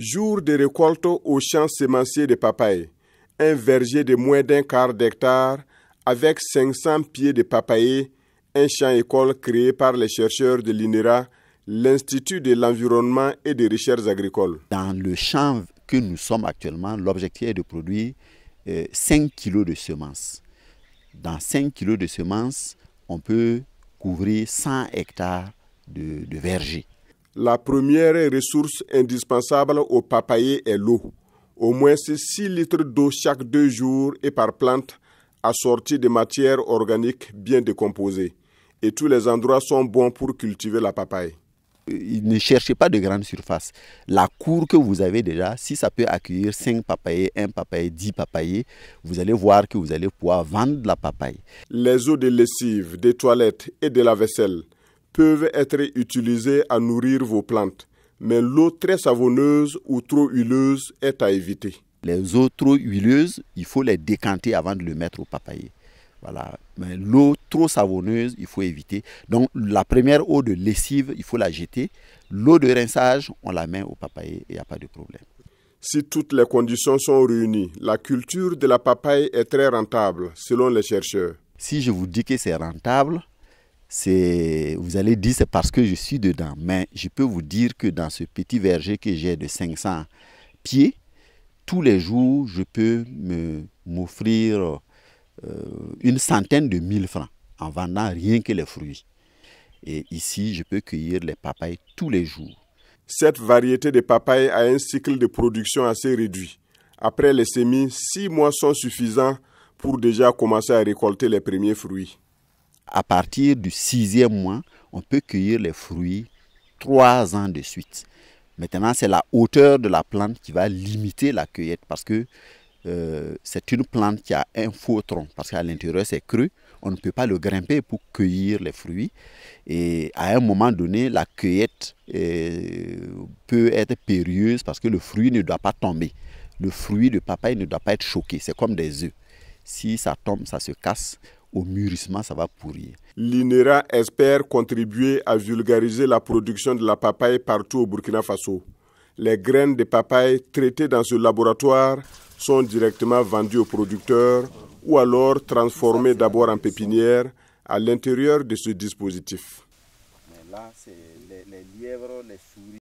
Jour de récolte au champ semencier de papaye, un verger de moins d'un quart d'hectare avec 500 pieds de papaye, un champ école créé par les chercheurs de l'INERA, l'Institut de l'environnement et des recherches agricoles. Dans le champ que nous sommes actuellement, l'objectif est de produire 5 euh, kg de semences. Dans 5 kilos de semences, on peut couvrir 100 hectares de, de vergers. La première ressource indispensable au papayer est l'eau. Au moins 6 litres d'eau chaque deux jours et par plante, assortie de matières organiques bien décomposées. Et tous les endroits sont bons pour cultiver la papaye. Ne cherchez pas de grande surface. La cour que vous avez déjà, si ça peut accueillir 5 papayers, 1 papayer, 10 papayers, vous allez voir que vous allez pouvoir vendre la papaye. Les eaux de lessive, des toilettes et de la vaisselle peuvent être utilisées à nourrir vos plantes, mais l'eau très savonneuse ou trop huileuse est à éviter. Les eaux trop huileuses, il faut les décanter avant de le mettre au papayer. Voilà. Mais l'eau trop savonneuse, il faut éviter. Donc la première eau de lessive, il faut la jeter. L'eau de rinçage, on la met au papayer, il n'y a pas de problème. Si toutes les conditions sont réunies, la culture de la papaye est très rentable, selon les chercheurs. Si je vous dis que c'est rentable, c'est, vous allez dire c'est parce que je suis dedans. Mais je peux vous dire que dans ce petit verger que j'ai de 500 pieds, tous les jours, je peux me, m'offrir euh, une centaine de mille francs en vendant rien que les fruits. Et ici, je peux cueillir les papayes tous les jours. Cette variété de papayes a un cycle de production assez réduit. Après les semis, six mois sont suffisants pour déjà commencer à récolter les premiers fruits à partir du sixième mois, on peut cueillir les fruits trois ans de suite. Maintenant, c'est la hauteur de la plante qui va limiter la cueillette parce que euh, c'est une plante qui a un faux tronc parce qu'à l'intérieur c'est creux. On ne peut pas le grimper pour cueillir les fruits. Et à un moment donné, la cueillette euh, peut être périlleuse parce que le fruit ne doit pas tomber. Le fruit de papaye ne doit pas être choqué. C'est comme des œufs. Si ça tombe, ça se casse au mûrissement, ça va pourrir. L'INERA espère contribuer à vulgariser la production de la papaye partout au Burkina Faso. Les graines de papaye traitées dans ce laboratoire sont directement vendues aux producteurs ou alors transformées d'abord en pépinière à l'intérieur de ce dispositif. là, les